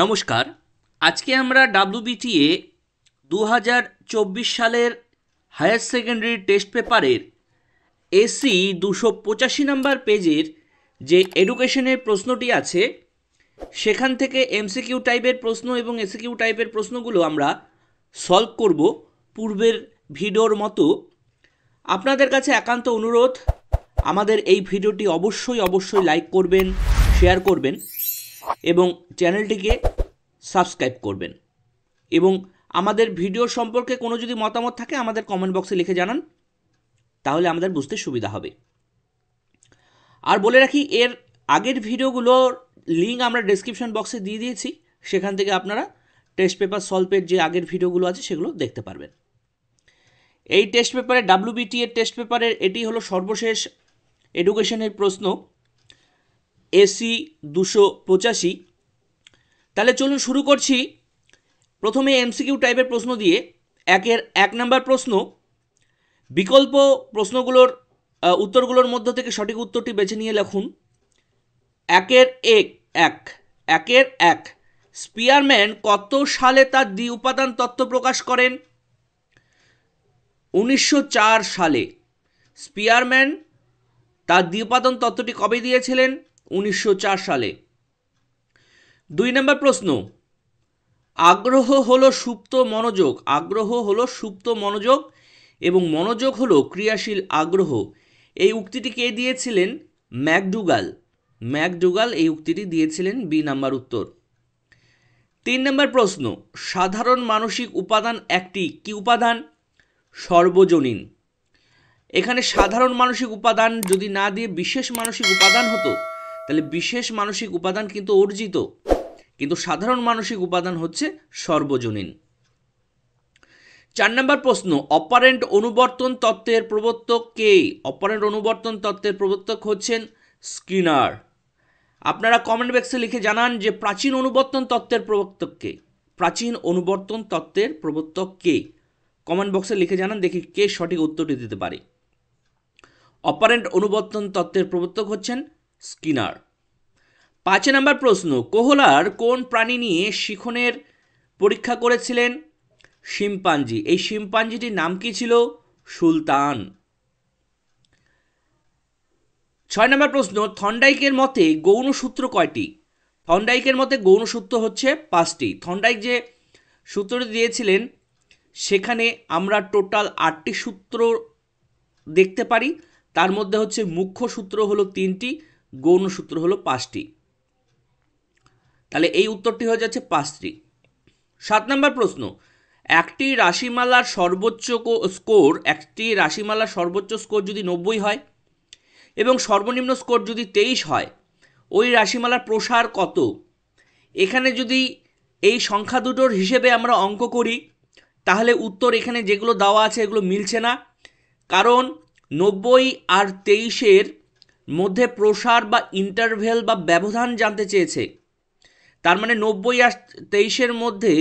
নমস্কার আজকে আমরা ডাব্লুবিটিএ দু হাজার চব্বিশ সালের হায়ার সেকেন্ডারি টেস্ট পেপারের এসি দুশো পঁচাশি নাম্বার পেজের যে এডুকেশনের প্রশ্নটি আছে সেখান থেকে এমসিকিউ টাইপের প্রশ্ন এবং এসিকিউ টাইপের প্রশ্নগুলো আমরা সলভ করব পূর্বের ভিডিওর মতো আপনাদের কাছে একান্ত অনুরোধ আমাদের এই ভিডিওটি অবশ্যই অবশ্যই লাইক করবেন শেয়ার করবেন এবং চ্যানেলটিকে সাবস্ক্রাইব করবেন এবং আমাদের ভিডিও সম্পর্কে কোনো যদি মতামত থাকে আমাদের কমেন্ট বক্সে লিখে জানান তাহলে আমাদের বুঝতে সুবিধা হবে আর বলে রাখি এর আগের ভিডিওগুলোর লিঙ্ক আমরা ডেসক্রিপশন বক্সে দিয়ে দিয়েছি সেখান থেকে আপনারা টেস্ট পেপার সলভের যে আগের ভিডিওগুলো আছে সেগুলো দেখতে পারবেন এই টেস্ট পেপারে ডাব্লিউবিটি এর টেস্ট পেপারের এটি হলো সর্বশেষ এডুকেশনের প্রশ্ন এসি দুশো পঁচাশি তাহলে চলুন শুরু করছি প্রথমে এমসিকিউ টাইপের প্রশ্ন দিয়ে একের এক নাম্বার প্রশ্ন বিকল্প প্রশ্নগুলোর উত্তরগুলোর মধ্য থেকে সঠিক উত্তরটি বেছে নিয়ে লিখুন একের এক এক একের এক স্পিয়ারম্যান কত সালে তার দ্বি উপাদান তত্ত্ব প্রকাশ করেন উনিশশো সালে স্পিয়ারম্যান তার দ্বি উপাদান তত্ত্বটি কবে দিয়েছিলেন উনিশশো সালে দুই নম্বর প্রশ্ন আগ্রহ হলো সুপ্ত মনোযোগ আগ্রহ হলো সুপ্ত মনোযোগ এবং মনোযোগ হলো ক্রিয়াশীল আগ্রহ এই উক্তিটি কে দিয়েছিলেন ম্যাকডুগাল ম্যাকডুগাল এই উক্তিটি দিয়েছিলেন বি নাম্বার উত্তর তিন নম্বর প্রশ্ন সাধারণ মানসিক উপাদান একটি কি উপাদান সর্বজনীন এখানে সাধারণ মানসিক উপাদান যদি না দিয়ে বিশেষ মানসিক উপাদান হতো তাহলে বিশেষ মানসিক উপাদান কিন্তু অর্জিত কিন্তু সাধারণ মানসিক উপাদান হচ্ছে সর্বজনীন চার নম্বর প্রশ্ন অপারেন্ট অনুবর্তন তত্ত্বের প্রবর্তক কে অপারেন্ট অনুবর্তন তত্ত্বের প্রবর্তক হচ্ছেন স্কিনার আপনারা কমেন্ট বক্সে লিখে জানান যে প্রাচীন অনুবর্তন তত্ত্বের প্রবর্তক কে প্রাচীন অনুবর্তন তত্ত্বের প্রবর্তক কে কমেন্ট বক্সে লিখে জানান দেখি কে সঠিক উত্তরটি দিতে পারে অপারেন্ট অনুবর্তন তত্ত্বের প্রবর্তক হচ্ছেন স্কিনার পাঁচ নাম্বার প্রশ্ন কোহলার কোন প্রাণী নিয়ে শিখনের পরীক্ষা করেছিলেন শিম্পাঞ্জি এই শিম্পাঞ্জিটির নাম কি ছিল সুলতান ছয় নম্বর প্রশ্ন থন্ডাইকের মতে গৌণ সূত্র কয়টি থন্ডাইকের মতে গৌণ সূত্র হচ্ছে পাঁচটি থন্ডাইক যে সূত্রটি দিয়েছিলেন সেখানে আমরা টোটাল আটটি সূত্র দেখতে পারি তার মধ্যে হচ্ছে মুখ্য সূত্র হলো তিনটি গৌণ সূত্র হলো পাঁচটি তাহলে এই উত্তরটি হয়ে যাচ্ছে পাঁচটি সাত নম্বর প্রশ্ন একটি রাশিমালার সর্বোচ্চ স্কোর একটি রাশিমালার সর্বোচ্চ স্কোর যদি নব্বই হয় এবং সর্বনিম্ন স্কোর যদি তেইশ হয় ওই রাশিমালার প্রসার কত এখানে যদি এই সংখ্যা দুটোর হিসেবে আমরা অঙ্ক করি তাহলে উত্তর এখানে যেগুলো দেওয়া আছে এগুলো মিলছে না কারণ নব্বই আর তেইশের মধ্যে প্রসার বা ইন্টারভেল বা ব্যবধান জানতে চেয়েছে তার মানে নব্বই আর তেইশের মধ্যে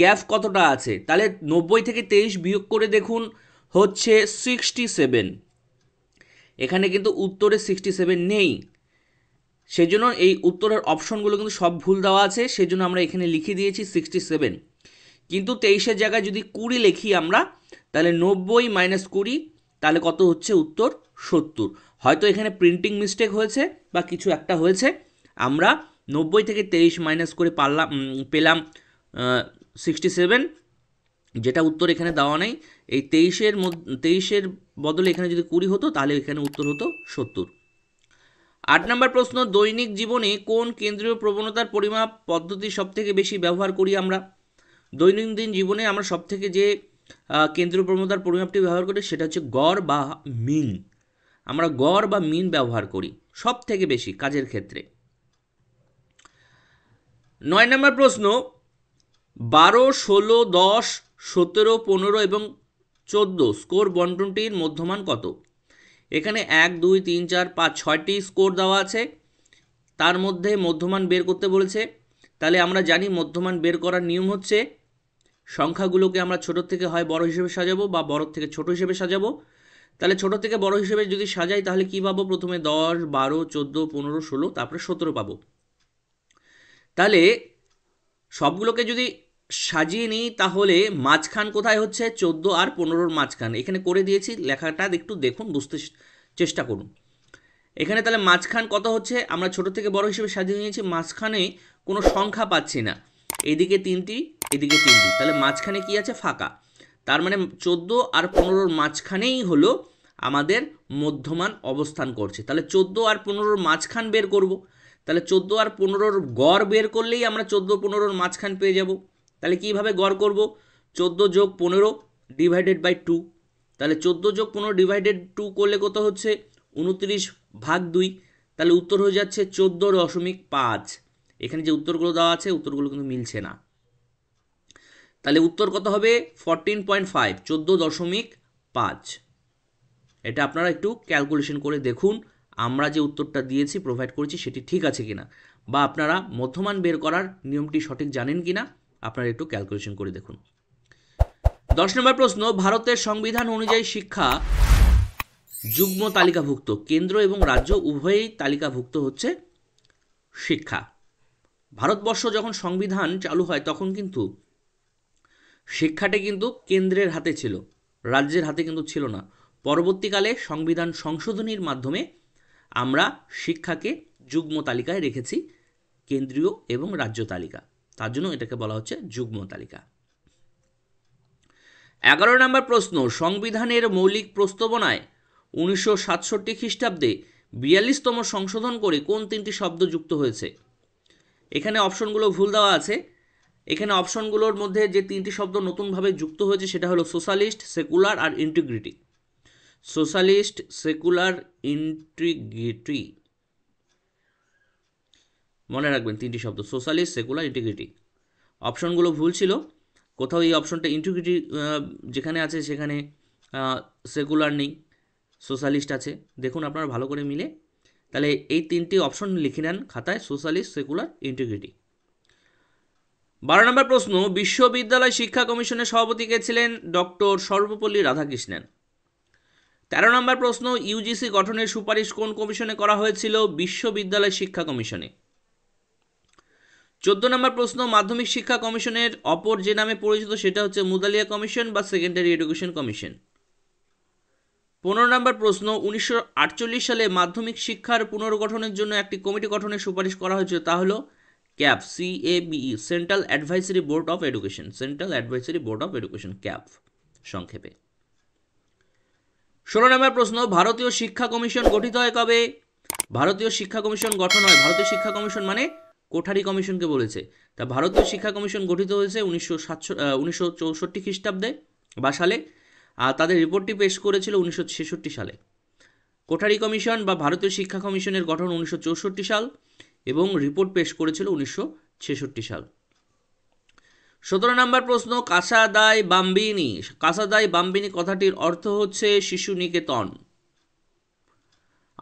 গ্যাপ কতটা আছে তাহলে নব্বই থেকে তেইশ বিয়োগ করে দেখুন হচ্ছে সিক্সটি সেভেন এখানে কিন্তু উত্তরে সিক্সটি সেভেন নেই সেজন্য এই উত্তরের অপশনগুলো কিন্তু সব ভুল দেওয়া আছে সেজন্য আমরা এখানে লিখে দিয়েছি সিক্সটি সেভেন কিন্তু তেইশের জায়গায় যদি কুড়ি লিখি আমরা তাহলে নব্বই মাইনাস কুড়ি তাহলে কত হচ্ছে উত্তর সত্তর হয়তো এখানে প্রিন্টিং মিস্টেক হয়েছে বা কিছু একটা হয়েছে আমরা নব্বই থেকে তেইশ মাইনাস করে পারলাম পেলাম সিক্সটি সেভেন যেটা উত্তর এখানে দেওয়া নেই এই তেইশের মধ্যে তেইশের বদলে এখানে যদি কুড়ি হতো তাহলে এখানে উত্তর হতো সত্তর আট নম্বর প্রশ্ন দৈনিক জীবনে কোন কেন্দ্রীয় প্রবণতার পরিমাপ পদ্ধতি সবথেকে বেশি ব্যবহার করি আমরা দৈনন্দিন জীবনে আমরা সবথেকে যে কেন্দ্রীয় প্রবণতার পরিমাপটি ব্যবহার করি সেটা হচ্ছে গড় বা মিন আমরা গড় বা মিন ব্যবহার করি সব থেকে বেশি কাজের ক্ষেত্রে নয় নম্বর প্রশ্ন বারো ষোলো দশ সতেরো পনেরো এবং চোদ্দ স্কোর বন্টনটির মধ্যমান কত এখানে এক দুই তিন চার পাঁচ ছয়টি স্কোর দেওয়া আছে তার মধ্যে মধ্যমান বের করতে বলেছে তাহলে আমরা জানি মধ্যমান বের করার নিয়ম হচ্ছে সংখ্যাগুলোকে আমরা ছোটোর থেকে হয় বড় হিসেবে সাজাবো বা বড় থেকে ছোট হিসেবে সাজাবো তাহলে ছোট থেকে বড় হিসেবে যদি সাজাই তাহলে কি পাবো প্রথমে দশ বারো চোদ্দো পনেরো ষোলো তারপরে সতেরো পাবো তাহলে সবগুলোকে যদি সাজিয়ে নিই তাহলে মাঝখান কোথায় হচ্ছে চোদ্দো আর পনেরোর মাঝখান এখানে করে দিয়েছি লেখাটা একটু দেখুন বুঝতে চেষ্টা করুন এখানে তাহলে মাঝখান কত হচ্ছে আমরা ছোট থেকে বড় হিসেবে সাজিয়ে নিয়েছি মাঝখানে কোনো সংখ্যা পাচ্ছি না এদিকে তিনটি এদিকে তিনটি তাহলে মাঝখানে কি আছে ফাঁকা তার মানে চোদ্দো আর পনেরোর মাঝখানেই হলো আমাদের মধ্যমান অবস্থান করছে তাহলে চোদ্দো আর পনেরোর মাঝখান বের করব। তাহলে চোদ্দো আর পনেরোর গড় বের করলেই আমরা চোদ্দো পনেরোর মাঝখান পেয়ে যাব তাহলে কীভাবে গড় করব চোদ্দো যোগ পনেরো ডিভাইডেড বাই টু তাহলে চোদ্দো যোগ পনেরো ডিভাইডেড টু করলে কত হচ্ছে উনত্রিশ ভাগ দুই তাহলে উত্তর হয়ে যাচ্ছে চোদ্দো দশমিক পাঁচ এখানে যে উত্তরগুলো দেওয়া আছে উত্তরগুলো কিন্তু মিলছে না তাহলে উত্তর কত হবে ফরটিন পয়েন্ট ফাইভ চোদ্দো দশমিক পাঁচ এটা আপনারা একটু ক্যালকুলেশন করে দেখুন আমরা যে উত্তরটা দিয়েছি প্রোভাইড করেছি সেটি ঠিক আছে কিনা বা আপনারা মধ্যমান বের করার নিয়মটি সঠিক জানেন কি না আপনারা একটু ক্যালকুলেশন করে দেখুন দশ নম্বর প্রশ্ন ভারতের সংবিধান অনুযায়ী শিক্ষা যুগ্ম তালিকাভুক্ত কেন্দ্র এবং রাজ্য উভয়েই তালিকাভুক্ত হচ্ছে শিক্ষা ভারতবর্ষ যখন সংবিধান চালু হয় তখন কিন্তু শিক্ষাটি কিন্তু কেন্দ্রের হাতে ছিল রাজ্যের হাতে কিন্তু ছিল না পরবর্তীকালে সংবিধান সংশোধনীর মাধ্যমে আমরা শিক্ষাকে যুগ্ম তালিকায় রেখেছি কেন্দ্রীয় এবং রাজ্য তালিকা তার জন্য এটাকে বলা হচ্ছে যুগ্ম তালিকা এগারো নম্বর প্রশ্ন সংবিধানের মৌলিক প্রস্তাবনায় উনিশশো সাতষট্টি খ্রিস্টাব্দে বিয়াল্লিশতম সংশোধন করে কোন তিনটি শব্দ যুক্ত হয়েছে এখানে অপশনগুলো ভুল দেওয়া আছে এখানে অপশনগুলোর মধ্যে যে তিনটি শব্দ নতুনভাবে যুক্ত হয়েছে সেটা হলো সোশ্যালিস্ট সেকুলার আর ইন্টিগ্রিটি সোশ্যালিস্ট সেকুলার ইন্টিগ্রিটি মনে রাখবেন তিনটি শব্দ সোশ্যালিস্ট সেকুলার ইন্টিগ্রিটি অপশনগুলো ভুল ছিল কোথাও এই অপশনটা ইন্টিগ্রিটি যেখানে আছে সেখানে সেকুলার নেই সোশ্যালিস্ট আছে দেখুন আপনারা ভালো করে মিলে তাহলে এই তিনটি অপশন লিখে নেন খাতায় সোশ্যালিস্ট সেকুলার ইন্টিগ্রিটি বারো নম্বর প্রশ্ন বিশ্ববিদ্যালয় শিক্ষা কমিশনের সভাপতি কে ছিলেন ডক্টর সর্বপল্লী রাধাকৃষ্ণেন তেরো নম্বর প্রশ্ন ইউজিসি গঠনের সুপারিশ কোন কমিশনে করা হয়েছিল বিশ্ববিদ্যালয় শিক্ষা কমিশনে চোদ্দ নম্বর প্রশ্ন মাধ্যমিক শিক্ষা কমিশনের অপর যে নামে পরিচিত সেটা হচ্ছে মুদালিয়া কমিশন বা সেকেন্ডারি এডুকেশন কমিশন পনেরো নম্বর প্রশ্ন উনিশশো সালে মাধ্যমিক শিক্ষার পুনর্গঠনের জন্য একটি কমিটি গঠনের সুপারিশ করা হয়েছিল তা হলো CABE C A B E central advisory board of education central advisory board of education CABE সংক্ষেপে ষোলো নম্বর প্রশ্ন ভারতীয় শিক্ষা কমিশন গঠিত হয় কবে ভারতীয় শিক্ষা কমিশন গঠন হয় ভারতীয় শিক্ষা কমিশন মানে কোঠারি কমিশনকে বলেছে তা ভারতীয় শিক্ষা কমিশন গঠিত হয়েছে উনিশশো সাতশো উনিশশো চৌষট্টি খ্রিস্টাব্দে বা সালে আর তাদের রিপোর্টটি পেশ করেছিল উনিশশো ছেষট্টি সালে কোঠারি কমিশন বা ভারতীয় শিক্ষা কমিশনের গঠন উনিশশো চৌষট্টি সাল এবং রিপোর্ট পেশ করেছিল উনিশশো ছেষট্টি সাল সতেরো নম্বর প্রশ্ন কাসাদাই বাম্বিনী কাসাদাই বাম্বিনী কথাটির অর্থ হচ্ছে শিশু নিকেতন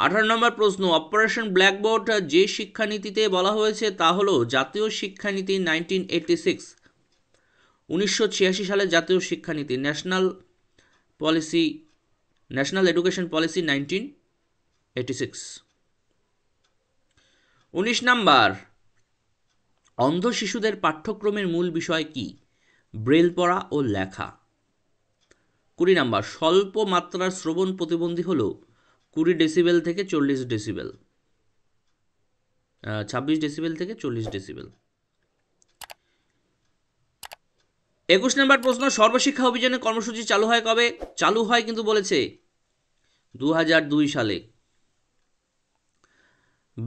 আঠারো নম্বর প্রশ্ন অপারেশন ব্ল্যাকবোর্ড যে শিক্ষানীতিতে বলা হয়েছে তা হল জাতীয় শিক্ষানীতি নাইনটিন এইটটি সিক্স উনিশশো ছিয়াশি সালে জাতীয় শিক্ষানীতি national policy national education policy nineteen eighty six উনিশ নাম্বার অন্ধ শিশুদের পাঠ্যক্রমের মূল বিষয় কি ব্রেল পড়া ও লেখা কুড়ি নাম্বার স্বল্প মাত্রার শ্রবণ প্রতিবন্ধী হল কুড়ি ডেসিবেল থেকে চল্লিশ ডেসিবেল ছাব্বিশ ডেসিবেল থেকে চল্লিশ ডেসিবেল একুশ নম্বর প্রশ্ন সর্বশিক্ষা অভিযানের কর্মসূচি চালু হয় কবে চালু হয় কিন্তু বলেছে দু সালে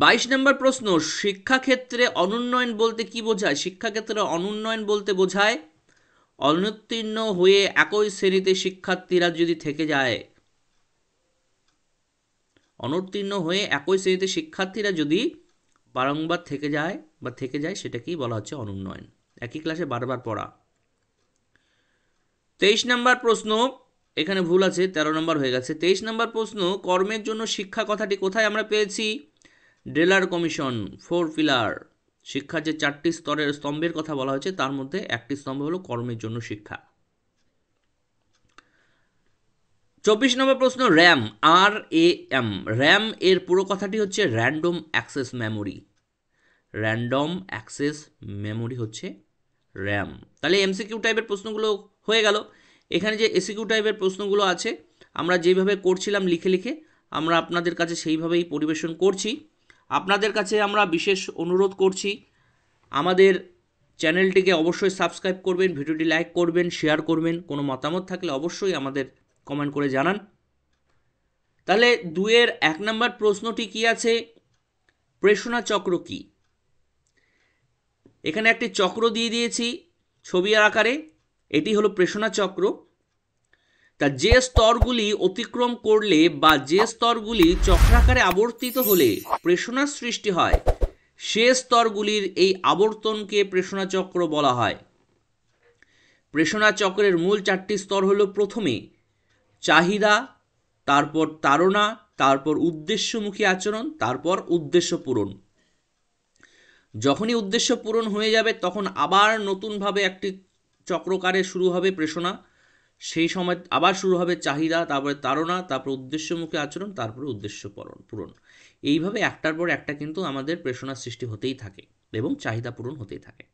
বাইশ নম্বর প্রশ্ন শিক্ষাক্ষেত্রে অনুন্নয়ন বলতে কি বোঝায় শিক্ষাক্ষেত্রে অনুন্নয়ন বলতে বোঝায় অনুত্তীর্ণ হয়ে একই শ্রেণীতে শিক্ষার্থীরা যদি থেকে যায় অনুত্তীর্ণ হয়ে একই শ্রেণীতে শিক্ষার্থীরা যদি বারংবার থেকে যায় বা থেকে যায় সেটাকেই বলা হচ্ছে অনুন্নয়ন একই ক্লাসে বারবার পড়া তেইশ নম্বর প্রশ্ন এখানে ভুল আছে তেরো নম্বর হয়ে গেছে তেইশ নম্বর প্রশ্ন কর্মের জন্য শিক্ষা কথাটি কোথায় আমরা পেয়েছি ডেলার কমিশন ফোর পিলার শিক্ষার যে চারটি স্তরের স্তম্ভের কথা বলা হয়েছে তার মধ্যে একটি স্তম্ভ হলো কর্মের জন্য শিক্ষা চব্বিশ নম্বর প্রশ্ন RAM R A M RAM এর পুরো কথাটি হচ্ছে random access memory random access memory হচ্ছে র্যাম তাহলে এমসিকিউ টাইপের প্রশ্নগুলো হয়ে গেল এখানে যে এসিকিউ টাইপের প্রশ্নগুলো আছে আমরা যেভাবে করছিলাম লিখে লিখে আমরা আপনাদের কাছে সেইভাবেই পরিবেশন করছি আপনাদের কাছে আমরা বিশেষ অনুরোধ করছি আমাদের চ্যানেলটিকে অবশ্যই সাবস্ক্রাইব করবেন ভিডিওটি লাইক করবেন শেয়ার করবেন কোনো মতামত থাকলে অবশ্যই আমাদের কমেন্ট করে জানান তাহলে দুয়ের এক নম্বর প্রশ্নটি কি আছে প্রেষণা চক্র কি এখানে একটি চক্র দিয়ে দিয়েছি ছবি আকারে এটি হলো প্রেষণা চক্র তা যে স্তরগুলি অতিক্রম করলে বা যে স্তরগুলি চক্রাকারে আবর্তিত হলে প্রেষণার সৃষ্টি হয় সে স্তরগুলির এই আবর্তনকে প্রেষণাচক্র চক্র বলা হয় প্রেষণা চক্রের মূল চারটি স্তর হলো প্রথমে চাহিদা তারপর তারণা তারপর উদ্দেশ্যমুখী আচরণ তারপর উদ্দেশ্য পূরণ যখনই উদ্দেশ্য পূরণ হয়ে যাবে তখন আবার নতুনভাবে একটি চক্রকারে শুরু হবে প্রেষণা সেই সময় আবার শুরু হবে চাহিদা তারপরে তারা তারপর উদ্দেশ্যমুখী আচরণ তারপরে উদ্দেশ্য পূরণ পূরণ এইভাবে একটার পর একটা কিন্তু আমাদের প্রেষণার সৃষ্টি হতেই থাকে এবং চাহিদা পূরণ হতেই থাকে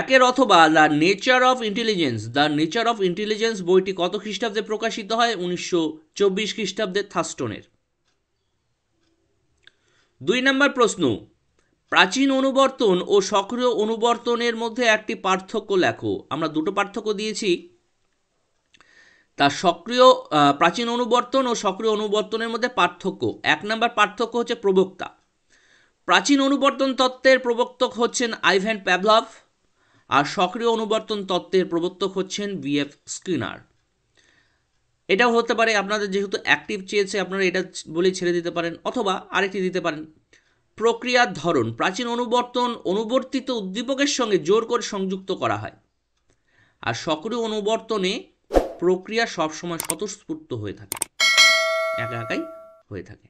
একের অথবা the nature of intelligence the nature of intelligence বইটি কত খ্রিস্টাব্দে প্রকাশিত হয় উনিশশো চব্বিশ খ্রিস্টাব্দে থাস্টনের দুই নম্বর প্রশ্ন প্রাচীন অনুবর্তন ও সক্রিয় অনুবর্তনের মধ্যে একটি পার্থক্য লেখো আমরা দুটো পার্থক্য দিয়েছি তা সক্রিয় প্রাচীন অনুবর্তন ও সক্রিয় অনুবর্তনের মধ্যে পার্থক্য এক নম্বর পার্থক্য হচ্ছে প্রবক্তা প্রাচীন অনুবর্তন তত্ত্বের প্রবর্তক হচ্ছেন আইভেন প্যাভলভ আর সক্রিয় অনুবর্তন তত্ত্বের প্রবর্তক হচ্ছেন বিএফ স্ক্রিনার এটাও হতে পারে আপনাদের যেহেতু অ্যাক্টিভ চেয়েছে আপনারা এটা বলে ছেড়ে দিতে পারেন অথবা আরেকটি দিতে পারেন প্রক্রিয়ার ধরন প্রাচীন অনুবর্তন অনুবর্তিত উদ্দীপকের সঙ্গে জোর করে সংযুক্ত করা হয় আর সক্রিয় অনুবর্তনে প্রক্রিয়া সবসময় স্বতঃস্ফূর্ত হয়ে থাকে একা একাই হয়ে থাকে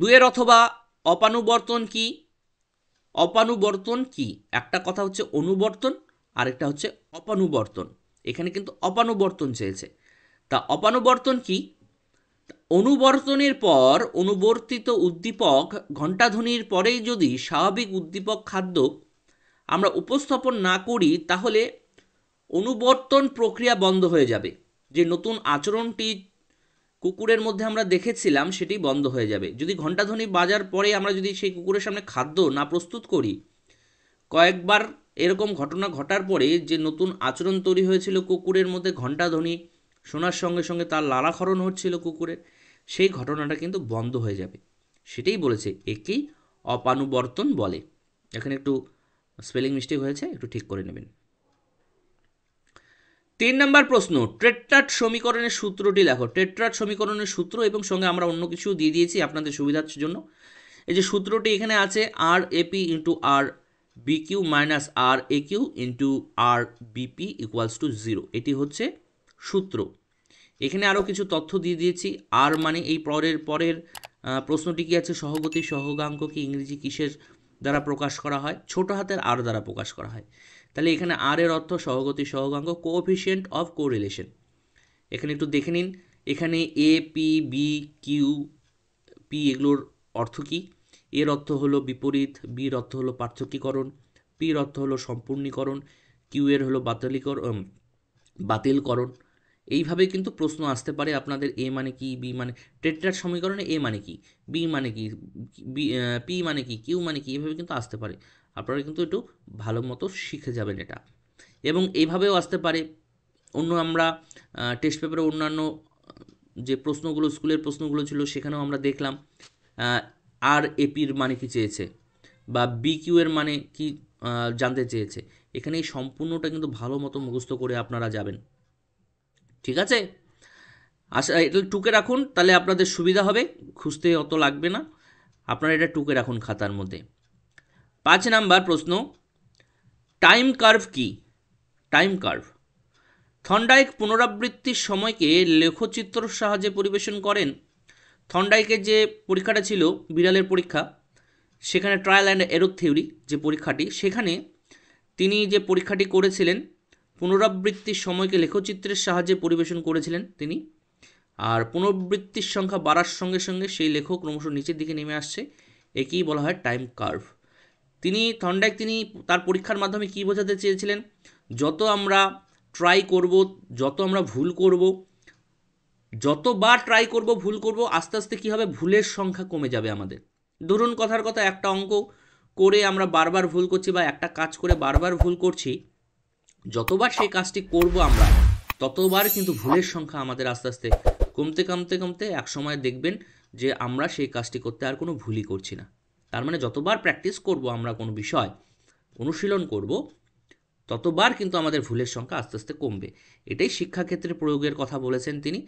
দুয়ের অথবা অপানুবর্তন কি অপানুবর্তন কি একটা কথা হচ্ছে অনুবর্তন আরেকটা হচ্ছে অপানুবর্তন এখানে কিন্তু অপানুবর্তন চেয়েছে তা অপানুবর্তন কি অনুবর্তনের পর অনুবর্তিত উদ্দীপক ঘণ্টাধ্বনির পরেই যদি স্বাভাবিক উদ্দীপক খাদ্য আমরা উপস্থাপন না করি তাহলে অনুবর্তন প্রক্রিয়া বন্ধ হয়ে যাবে যে নতুন আচরণটি কুকুরের মধ্যে আমরা দেখেছিলাম সেটি বন্ধ হয়ে যাবে যদি ঘণ্টাধ্বনি বাজার পরে আমরা যদি সেই কুকুরের সামনে খাদ্য না প্রস্তুত করি কয়েকবার এরকম ঘটনা ঘটার পরে যে নতুন আচরণ তৈরি হয়েছিল কুকুরের মধ্যে ঘণ্টাধ্বনি শোনার সঙ্গে সঙ্গে তার লালাখরণ হচ্ছিল কুকুরের সেই ঘটনাটা কিন্তু বন্ধ হয়ে যাবে সেটাই বলেছে একেই অপানুবর্তন বলে এখানে একটু স্পেলিং মিস্টেক হয়েছে একটু ঠিক করে নেবেন তিন নম্বর প্রশ্ন ট্রেট্রাট সমীকরণের সূত্রটি লেখো ট্রেট্রাট সমীকরণের সূত্র এবং সঙ্গে আমরা অন্য কিছু দিয়ে দিয়েছি আপনাদের সুবিধার জন্য এই যে সূত্রটি এখানে আছে R A P into R B Q minus R A Q into R B P equals to zero এটি হচ্ছে সূত্র এখানে আরও কিছু তথ্য দিয়ে দিয়েছি আর মানে এই পরের পরের প্রশ্নটি কি আছে সহগতি কি ইংরেজি কিসের দ্বারা প্রকাশ করা হয় ছোট হাতের আর দ্বারা প্রকাশ করা হয় তাহলে এখানে আর এর অর্থ সহগতি সহগাঙ্ক কোঅফিসিয়েন্ট অফ কো রিলেশন এখানে একটু দেখে নিন এখানে A P B Q P এগুলোর অর্থ কী এর অর্থ হলো বিপরীত বির অর্থ হলো পার্থক্যীকরণ পির অর্থ হলো সম্পূর্ণীকরণ কিউ এর হলো বাতিলীকরণ বাতিলকরণ এইভাবে কিন্তু প্রশ্ন আসতে পারে আপনাদের এ মানে কি বি মানে টেট্রার সমীকরণে এ মানে কি বি মানে কি বি পি মানে কি কিউ মানে কি এভাবে কিন্তু আসতে পারে আপনারা কিন্তু একটু ভালো মতো শিখে যাবেন এটা এবং এইভাবেও আসতে পারে অন্য আমরা টেস্ট পেপারে অন্যান্য যে প্রশ্নগুলো স্কুলের প্রশ্নগুলো ছিল সেখানেও আমরা দেখলাম আর এপির মানে কি চেয়েছে বা বি কিউ এর মানে কি জানতে চেয়েছে এখানে এই সম্পূর্ণটা কিন্তু ভালো মতো মুখস্থ করে আপনারা যাবেন ঠিক আছে আচ্ছা এটা টুকে রাখুন তাহলে আপনাদের সুবিধা হবে খুঁজতে অত লাগবে না আপনারা এটা টুকে রাখুন খাতার মধ্যে পাঁচ নাম্বার প্রশ্ন টাইম কার্ভ কি টাইম কার্ভ থন্ডাইক পুনরাবৃত্তির সময়কে লেখচিত্রর সাহায্যে পরিবেশন করেন থন্ডাইকের যে পরীক্ষাটা ছিল বিড়ালের পরীক্ষা সেখানে ট্রায়াল অ্যান্ড এরোথিওরি থিওরি যে পরীক্ষাটি সেখানে তিনি যে পরীক্ষাটি করেছিলেন পুনরাবৃত্তির সময়কে লেখচিত্রের সাহায্যে পরিবেশন করেছিলেন তিনি আর পুনরাবৃত্তির সংখ্যা বাড়ার সঙ্গে সঙ্গে সেই লেখক ক্রমশ নিচের দিকে নেমে আসছে একেই বলা হয় টাইম কার্ভ তিনি থন্ডাইক তিনি তার পরীক্ষার মাধ্যমে কী বোঝাতে চেয়েছিলেন যত আমরা ট্রাই করব যত আমরা ভুল করব যতবার ট্রাই করব ভুল করব আস্তে আস্তে কী হবে ভুলের সংখ্যা কমে যাবে আমাদের ধরুন কথার কথা একটা অঙ্ক করে আমরা বারবার ভুল করছি বা একটা কাজ করে বারবার ভুল করছি যতবার সেই কাজটি করব আমরা ততবার কিন্তু ভুলের সংখ্যা আমাদের আস্তে আস্তে কমতে কমতে কমতে একসময় দেখবেন যে আমরা সেই কাজটি করতে আর কোনো ভুলই করছি না তার মানে যতবার প্র্যাকটিস করব আমরা কোনো বিষয় অনুশীলন করব ততবার কিন্তু আমাদের ভুলের সংখ্যা আস্তে আস্তে কমবে এটাই শিক্ষাক্ষেত্রে প্রয়োগের কথা বলেছেন তিনি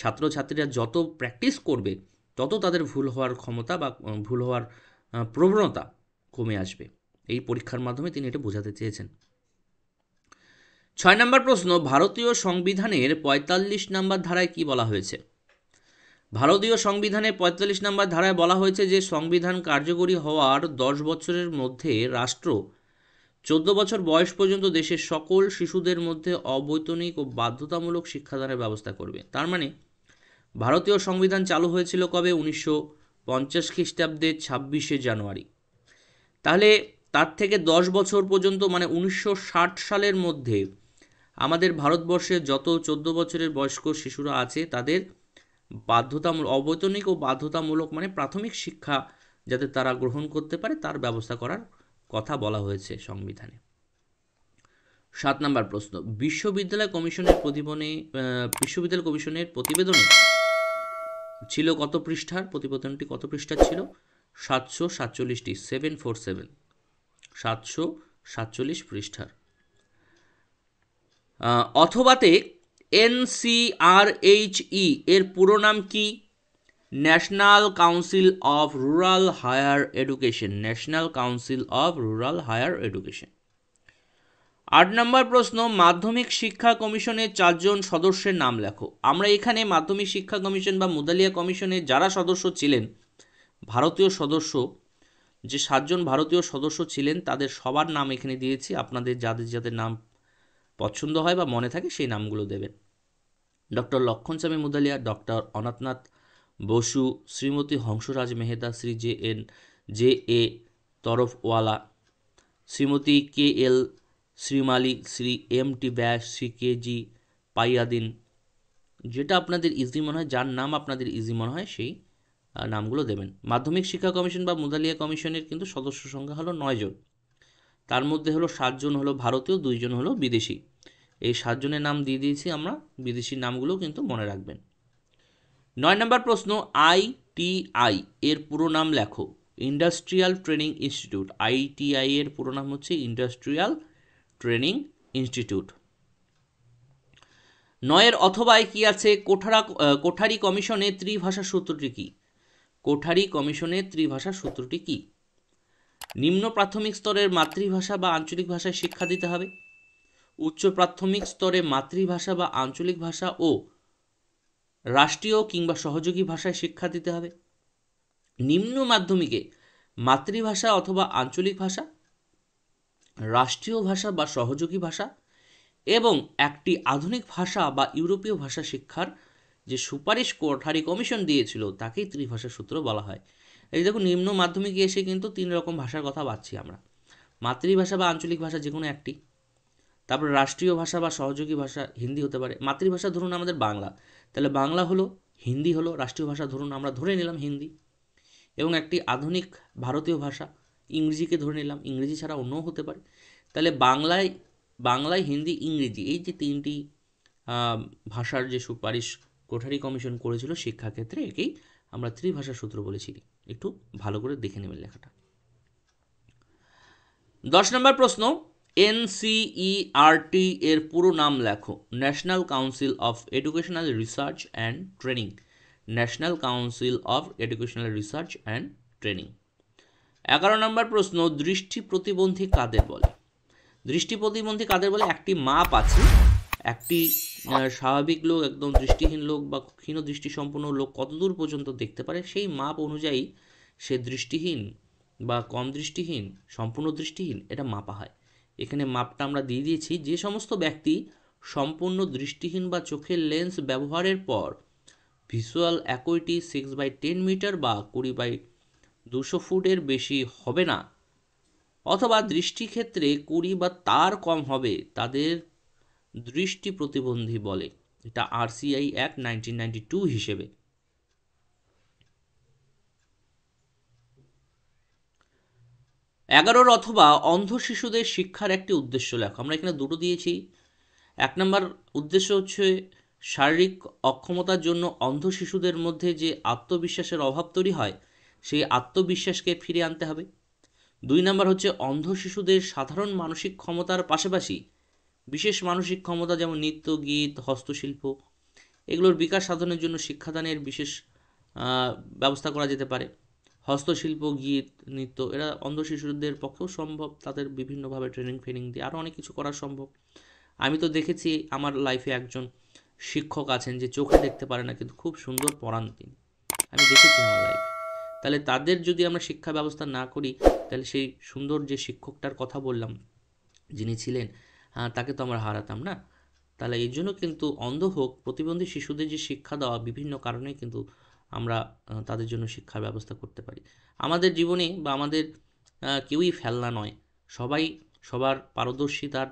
ছাত্রছাত্রীরা যত প্র্যাকটিস করবে তত তাদের ভুল হওয়ার ক্ষমতা বা ভুল হওয়ার প্রবণতা কমে আসবে এই পরীক্ষার মাধ্যমে তিনি এটা বোঝাতে চেয়েছেন ছয় নম্বর প্রশ্ন ভারতীয় সংবিধানের ৪৫ নম্বর ধারায় কি বলা হয়েছে ভারতীয় সংবিধানে ৪৫ নম্বর ধারায় বলা হয়েছে যে সংবিধান কার্যকরী হওয়ার দশ বছরের মধ্যে রাষ্ট্র চোদ্দ বছর বয়স পর্যন্ত দেশের সকল শিশুদের মধ্যে অবৈতনিক ও বাধ্যতামূলক শিক্ষাদানের ব্যবস্থা করবে তার মানে ভারতীয় সংবিধান চালু হয়েছিল কবে উনিশশো পঞ্চাশ খ্রিস্টাব্দে ছাব্বিশে জানুয়ারি তাহলে তার থেকে দশ বছর পর্যন্ত মানে উনিশশো ষাট সালের মধ্যে আমাদের ভারতবর্ষে যত চোদ্দ বছরের বয়স্ক শিশুরা আছে তাদের বাধ্যতামূলক অবৈতনিক ও বাধ্যতামূলক মানে প্রাথমিক শিক্ষা যাতে তারা গ্রহণ করতে পারে তার ব্যবস্থা করার কথা বলা হয়েছে সংবিধানে সাত নম্বর প্রশ্ন বিশ্ববিদ্যালয় কমিশনের প্রতিবনে বিশ্ববিদ্যালয় কমিশনের প্রতিবেদনে ছিল কত পৃষ্ঠার প্রতিবেদনটি কত পৃষ্ঠার ছিল সাতশো সাতচল্লিশটি সেভেন ফোর সেভেন সাতশো সাতচল্লিশ পৃষ্ঠার অথবাতে এনসিআরএইচই এর পুরো নাম কি national council of rural higher education national council of rural higher education আট নম্বর প্রশ্ন মাধ্যমিক শিক্ষা কমিশনের চারজন সদস্যের নাম লেখো আমরা এখানে মাধ্যমিক শিক্ষা কমিশন বা মুদালিয়া কমিশনের যারা সদস্য ছিলেন ভারতীয় সদস্য যে সাতজন ভারতীয় সদস্য ছিলেন তাদের সবার নাম এখানে দিয়েছি আপনাদের যাদের যাদের নাম পছন্দ হয় বা মনে থাকে সেই নামগুলো দেবেন doctor Lakshman Swami Mudaliar doctor Anathnath Basu Shrimati Hansraj Meheda Shri J N J A Taraporewala Shrimati K L Shrimali Shri M T Vyas Shri কে জি পাইয়াদিন যেটা আপনাদের ইজি মনে হয় যার নাম আপনাদের ইজি মনে হয় সেই নামগুলো দেবেন মাধ্যমিক শিক্ষা কমিশন বা মুদালিয়া কমিশনের কিন্তু সদস্য সংখ্যা হলো নয়জন তার মধ্যে হলো সাতজন হলো ভারতীয় দুইজন হলো বিদেশি এই সাতজনের নাম দিয়ে দিয়েছি আমরা বিদেশির নামগুলো কিন্তু মনে রাখবেন নয় নম্বর প্রশ্ন আইটিআই এর পুরো নাম লেখো ইন্ডাস্ট্রিয়াল ট্রেনিং ইনস্টিটিউট আইটিআই এর পুরো নাম হচ্ছে ইন্ডাস্ট্রিয়াল ট্রেনিং ইনস্টিটিউট নয়ের অথবায় কি আছে কোঠারা কোঠারি কমিশনে ত্রিভাষা সূত্রটি কি কোঠারি কমিশনের ত্রিভাষা সূত্রটি কী নিম্ন প্রাথমিক স্তরের মাতৃভাষা বা আঞ্চলিক ভাষায় শিক্ষা দিতে হবে উচ্চ প্রাথমিক স্তরে মাতৃভাষা বা আঞ্চলিক ভাষা ও রাষ্ট্রীয় কিংবা সহযোগী ভাষায় শিক্ষা দিতে হবে নিম্ন মাধ্যমিকে মাতৃভাষা অথবা আঞ্চলিক ভাষা রাষ্ট্রীয় ভাষা বা সহযোগী ভাষা এবং একটি আধুনিক ভাষা বা ইউরোপীয় ভাষা শিক্ষার যে সুপারিশ কোঠারি কমিশন দিয়েছিল তাকেই ত্রিভাষা সূত্র বলা হয় এই দেখো নিম্ন মাধ্যমিকে এসে কিন্তু তিন রকম ভাষার কথা পাচ্ছি আমরা মাতৃভাষা বা আঞ্চলিক ভাষা যে কোনো একটি তারপর রাষ্ট্রীয় ভাষা বা সহযোগী ভাষা হিন্দি হতে পারে মাতৃভাষা ধরুন আমাদের বাংলা তাহলে বাংলা হলো হিন্দি হলো রাষ্ট্রীয় ভাষা ধরুন আমরা ধরে নিলাম হিন্দি এবং একটি আধুনিক ভারতীয় ভাষা ইংরেজিকে ধরে নিলাম ইংরেজি ছাড়া অন্যও হতে পারে তাহলে বাংলায় বাংলায় হিন্দি ইংরেজি এই যে তিনটি ভাষার যে সুপারিশ কোঠারি কমিশন করেছিল শিক্ষাক্ষেত্রে একেই আমরা ত্রিভাষা সূত্র বলেছি একটু ভালো করে দেখে নেবেন লেখাটা দশ নম্বর প্রশ্ন এনসিইআরটি এর পুরো নাম লেখো national council of educational research and training national council of educational research and training এগারো নম্বর প্রশ্ন দৃষ্টি প্রতিবন্ধী কাদের বলে দৃষ্টি প্রতিবন্ধী কাদের বলে একটি মাপ আছে একটি স্বাভাবিক লোক একদম দৃষ্টিহীন লোক বা ক্ষীণ দৃষ্টিসম্পন্ন লোক কতদূর পর্যন্ত দেখতে পারে সেই মাপ অনুযায়ী সে দৃষ্টিহীন বা কম দৃষ্টিহীন সম্পূর্ণ দৃষ্টিহীন এটা মাপা হয় এখানে মাপটা আমরা দিয়ে দিয়েছি যে সমস্ত ব্যক্তি সম্পূর্ণ দৃষ্টিহীন বা চোখের লেন্স ব্যবহারের পর visual acuity six by ten metre বা কুড়ি বাই দুশো ফুটের বেশি হবে না অথবা দৃষ্টিক্ষেত্রে কুড়ি বা তার কম হবে তাদের দৃষ্টি প্রতিবন্ধী বলে এটা RCI act nineteen ninety two হিসেবে এগারোর অথবা অন্ধ শিশুদের শিক্ষার একটি উদ্দেশ্য লেখো আমরা এখানে দুটো দিয়েছি এক নম্বর উদ্দেশ্য হচ্ছে শারীরিক অক্ষমতার জন্য অন্ধ শিশুদের মধ্যে যে আত্মবিশ্বাসের অভাব তৈরি হয় সেই আত্মবিশ্বাসকে ফিরে আনতে হবে দুই নম্বর হচ্ছে অন্ধ শিশুদের সাধারণ মানসিক ক্ষমতার পাশাপাশি বিশেষ মানসিক ক্ষমতা যেমন নৃত্য গীত হস্তশিল্প এগুলোর বিকাশ সাধনের জন্য শিক্ষাদানের বিশেষ ব্যবস্থা করা যেতে পারে হস্তশিল্প গীত নৃত্য এরা অন্ধ শিশুদের পক্ষেও সম্ভব তাদের বিভিন্নভাবে ট্রেনিং ফ্রেনিং দিয়ে আরও অনেক কিছু করা সম্ভব আমি তো দেখেছি আমার লাইফে একজন শিক্ষক আছেন যে চোখে দেখতে পারে না কিন্তু খুব সুন্দর পড়ান তিনি আমি দেখেছি আমার লাইফে তাহলে তাদের যদি আমরা শিক্ষা ব্যবস্থা না করি তাহলে সেই সুন্দর যে শিক্ষকটার কথা বললাম যিনি ছিলেন হ্যাঁ, তাকে তো আমরা হারাতাম না তাহলে এই জন্য কিন্তু অন্ধ হোক প্রতিবন্ধী শিশুদের যে শিক্ষা দেওয়া বিভিন্ন কারণে কিন্তু আমরা তাদের জন্য শিক্ষার ব্যবস্থা করতে পারি আমাদের জীবনে বা আমাদের কেউই ফেলনা নয় সবাই সবার পারদর্শিতার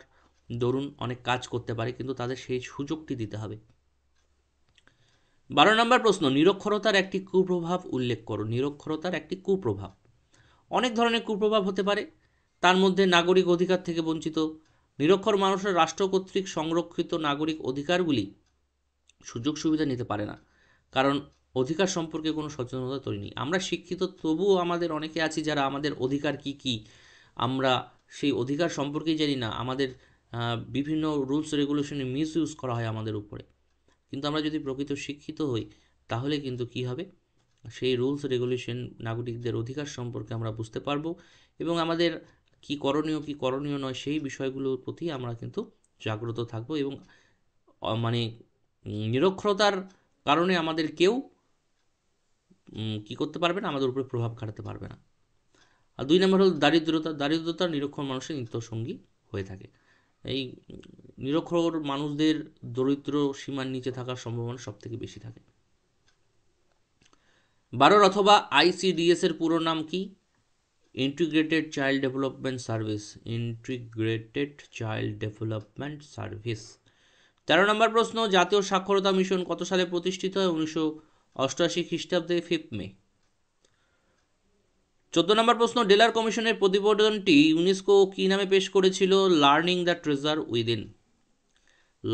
দরুন অনেক কাজ করতে পারে কিন্তু তাদের সেই সুযোগটি দিতে হবে বারো নম্বর প্রশ্ন নিরক্ষরতার একটি কুপ্রভাব উল্লেখ করো নিরক্ষরতার একটি কুপ্রভাব অনেক ধরনের কুপ্রভাব হতে পারে তার মধ্যে নাগরিক অধিকার থেকে বঞ্চিত নিরক্ষর মানুষের রাষ্ট্র কর্তৃক সংরক্ষিত নাগরিক অধিকারগুলি সুযোগ সুবিধা নিতে পারে না কারণ অধিকার সম্পর্কে কোনো সচেতনতা তৈরি নেই আমরা শিক্ষিত তবুও আমাদের অনেকে আছি যারা আমাদের অধিকার কী কী আমরা সেই অধিকার সম্পর্কেই জানি না আমাদের বিভিন্ন রুলস রেগুলেশনে মিসইউজ করা হয় আমাদের উপরে কিন্তু আমরা যদি প্রকৃত শিক্ষিত হই তাহলে কিন্তু কি হবে সেই রুলস রেগুলেশন নাগরিকদের অধিকার সম্পর্কে আমরা বুঝতে পারবো এবং আমাদের কি করণীয় কি করণীয় নয় সেই বিষয়গুলোর প্রতি আমরা কিন্তু জাগ্রত থাকব এবং মানে নিরক্ষরতার কারণে আমাদের কেউ কী করতে পারবে না আমাদের উপরে প্রভাব খাটাতে পারবে না আর দুই নম্বর হল দারিদ্রতা দারিদ্রতা নিরক্ষর মানুষের নিত্যসঙ্গী হয়ে থাকে এই নিরক্ষর মানুষদের দরিদ্র সীমার নিচে থাকার সম্ভাবনা সব থেকে বেশি থাকে বারোর অথবা আইসিডিএস এর পুরো নাম কি integrated child development service integrated child development service তেরো নম্বর প্রশ্ন জাতীয় সাক্ষরতা মিশন কত সালে প্রতিষ্ঠিত হয় উনিশশো অষ্টআশি খ্রিস্টাব্দে ফিফ মে চোদ্দ নম্বর প্রশ্ন ডেলার কমিশনের প্রতিবেদনটি ইউনেস্কো কী নামে পেশ করেছিল learning the treasure within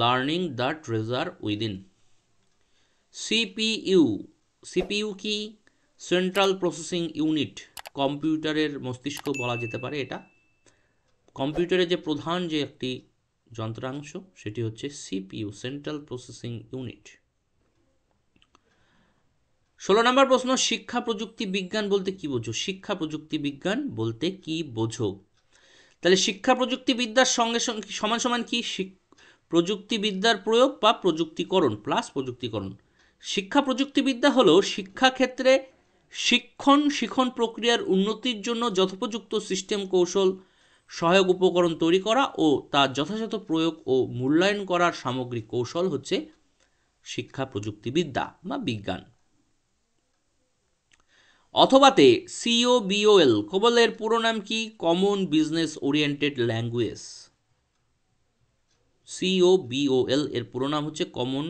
learning the treasure within CPU CPU কি সেন্ট্রাল প্রসেসিং ইউনিট কম্পিউটারের মস্তিষ্ক বলা যেতে পারে এটা কম্পিউটারের যে প্রধান যে একটি যন্ত্রাংশ সেটি হচ্ছে সিপিইউ সেন্ট্রাল প্রসেসিং ইউনিট ষোলো নম্বর প্রশ্ন শিক্ষা প্রযুক্তি বিজ্ঞান বলতে কি বোঝো শিক্ষা প্রযুক্তি বিজ্ঞান বলতে কি বোঝো তাহলে শিক্ষা প্রযুক্তিবিদ্যার সঙ্গে সঙ্গে সমান সমান কি প্রযুক্তিবিদ্যার প্রয়োগ বা প্রযুক্তিকরণ প্লাস প্রযুক্তিকরণ শিক্ষা প্রযুক্তিবিদ্যা হলো শিক্ষাক্ষেত্রে শিক্ষণ শিখন প্রক্রিয়ার উন্নতির জন্য যথোপযুক্ত সিস্টেম কৌশল সহায়ক উপকরণ তৈরি করা ও তার যথাযথ প্রয়োগ ও মূল্যায়ন করার সামগ্রিক কৌশল হচ্ছে শিক্ষা প্রযুক্তিবিদ্যা বা বিজ্ঞান অথবাতে সিও বিওএল কবলের পুরো নাম কি common business oriented language C O B O L এর পুরো নাম হচ্ছে কমন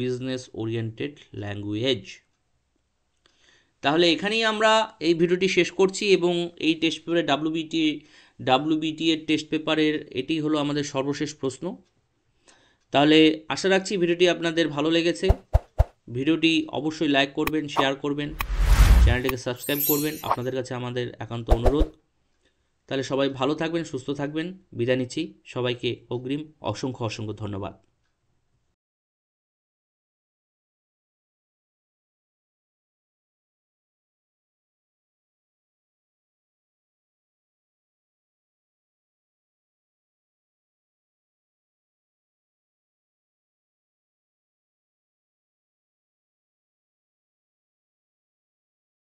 বিজনেস ওরিয়েন্টেড ল্যাঙ্গুয়েজ তাহলে এখানেই আমরা এই ভিডিওটি শেষ করছি এবং এই টেস্ট পেপারে ডাব্লুবিটি ডাব্লুবিটি এর টেস্ট পেপারের এটি হলো আমাদের সর্বশেষ প্রশ্ন তাহলে আশা রাখছি ভিডিওটি আপনাদের ভালো লেগেছে ভিডিওটি অবশ্যই লাইক করবেন শেয়ার করবেন চ্যানেলটিকে সাবস্ক্রাইব করবেন আপনাদের কাছে আমাদের একান্ত অনুরোধ তাহলে সবাই ভালো থাকবেন সুস্থ থাকবেন বিদায় নিচ্ছি সবাইকে অগ্রিম অসংখ্য অসংখ্য ধন্যবাদ